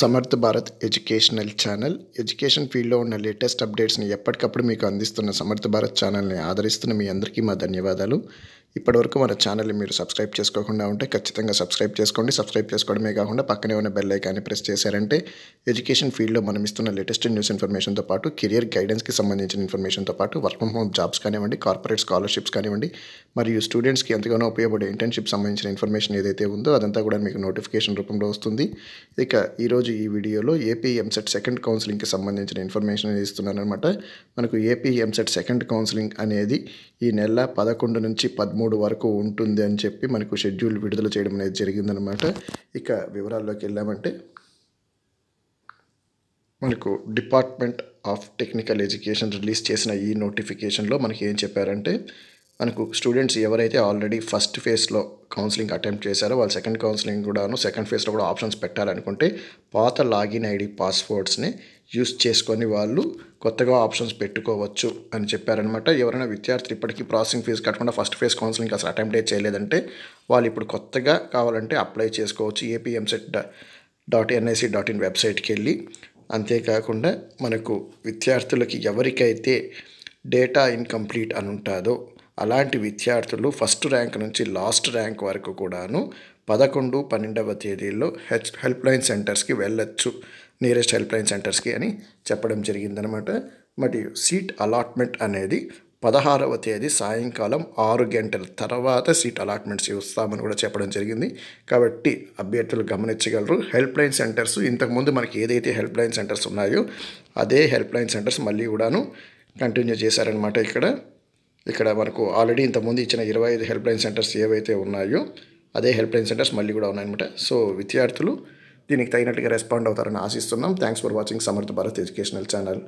సమర్థ Bharat educational channel education ఫీల్డ్లో ఉన్న లేటెస్ట్ అప్డేట్స్ని ఎప్పటికప్పుడు మీకు అందిస్తున్న సమర్థ భారత్ ఛానల్ని ఆదరిస్తున్న మీ అందరికీ మా ధన్యవాదాలు ఇప్పటివరకు మన ఛానల్ని మీరు సబ్స్క్రైబ్ చేసుకోకుండా ఉంటే ఖచ్చితంగా సబ్స్క్రైబ్ చేసుకోండి సబ్స్క్రైబ్ చేసుకోవడమే కాకుండా పక్కనే ఉన్న బెల్ ఐకాన్ని ప్రెస్ చేశారంటే ఎడ్యుకేషన్ ఫీల్డ్లో మనం ఇస్తున్న లేటెస్ట్ న్యూస్ ఇన్ఫర్మేషన్తో పాటు కెరియర్ గైడెన్స్కి సంబంధించిన ఇన్ఫర్మేషన్తో పాటు వర్క్ ఫ్రమ్ హోమ్ జాబ్స్ కానివ్వండి కార్పొరేట్ స్కాలర్షిప్స్ కానివ్వండి మరియు స్టూడెంట్స్కి ఎంతగానో ఉపయోగపడే ఇంటర్న్షిప్ సంబంధించిన ఇన్ఫర్మేషన్ ఏదైతే ఉందో అదంతా కూడా మీకు నోటిఫికేషన్ రూపంలో వస్తుంది ఇక ఈరోజు ఈ వీడియోలో ఏపీ ఎంసెట్ సెకండ్ కౌన్సిలింగ్కి సంబంధించిన ఇన్ఫర్మేషన్ ఇస్తున్నానమాట మనకు ఏపీ ఎంసెట్ సెకండ్ కౌన్సిలింగ్ అనేది ఈ నెల పదకొండు నుంచి పద్మూడు పదమూడు వరకు ఉంటుంది అని చెప్పి మనకు షెడ్యూల్ విడుదల చేయడం అనేది జరిగిందనమాట ఇక వివరాల్లోకి వెళ్ళామంటే మనకు department of technical education release చేసిన ఈ నోటిఫికేషన్లో మనకి ఏం చెప్పారంటే మనకు స్టూడెంట్స్ ఎవరైతే ఆల్రెడీ ఫస్ట్ ఫేజ్లో కౌన్సిలింగ్ అటెంప్ట్ చేశారో వాళ్ళు సెకండ్ కౌన్సిలింగ్ కూడాను సెకండ్ ఫేజ్లో కూడా ఆప్షన్స్ పెట్టాలనుకుంటే పాత లాగిన్ ఐడి పాస్వర్డ్స్ని యూస్ చేసుకొని వాళ్ళు కొత్తగా ఆప్షన్స్ పెట్టుకోవచ్చు అని చెప్పారనమాట ఎవరైనా విద్యార్థులు ఇప్పటికీ ప్రాసెసింగ్ ఫీజు కట్టకుండా ఫస్ట్ ఫేజ్ కౌన్సిలింగ్ అసలు అటెంప్ట్ చేయలేదంటే వాళ్ళు ఇప్పుడు కొత్తగా కావాలంటే అప్లై చేసుకోవచ్చు AP EAMCET dot NIC dot in వెబ్సైట్కి వెళ్ళి అంతేకాకుండా మనకు విద్యార్థులకి ఎవరికైతే డేటా ఇన్కంప్లీట్ అని ఉంటుందో అలాంటి విద్యార్థులు ఫస్ట్ ర్యాంక్ నుంచి లాస్ట్ ర్యాంక్ వరకు కూడాను పదకొండు పన్నెండవ తేదీల్లో హెచ్ హెల్ప్ లైన్ సెంటర్స్కి వెళ్ళొచ్చు నియరెస్ట్ హెల్ప్ లైన్ సెంటర్స్కి అని చెప్పడం జరిగిందనమాట మరియు సీట్ అలాట్మెంట్ అనేది పదహారవ తేదీ సాయంకాలం ఆరు గంటల తర్వాత సీట్ అలాట్మెంట్స్ ఇస్తామని కూడా చెప్పడం జరిగింది కాబట్టి అభ్యర్థులు గమనించగలరు హెల్ప్ లైన్ సెంటర్స్ ఇంతకుముందు మనకి ఏదైతే హెల్ప్ లైన్ సెంటర్స్ ఉన్నాయో అదే హెల్ప్ లైన్ సెంటర్స్ మళ్ళీ కూడాను కంటిన్యూ చేశారనమాట ఇక్కడ ఇక్కడ మనకు ఆల్రెడీ ఇంతకుముందు ఇచ్చిన ఇరవై ఐదు హెల్ప్ లైన్ సెంటర్స్ ఏవైతే ఉన్నాయో అదే హెల్ప్ లైన్ సెంటర్స్ మళ్ళీ కూడా ఉన్నాయన్నమాట సో విద్యార్థులు దీనికి తగినట్టుగా రెస్పాండ్ అవుతారని ఆశిస్తున్నాం థ్యాంక్స్ ఫర్ వాచింగ్ సమర్థ భారత్ ఎడ్యుకేషనల్ ఛానల్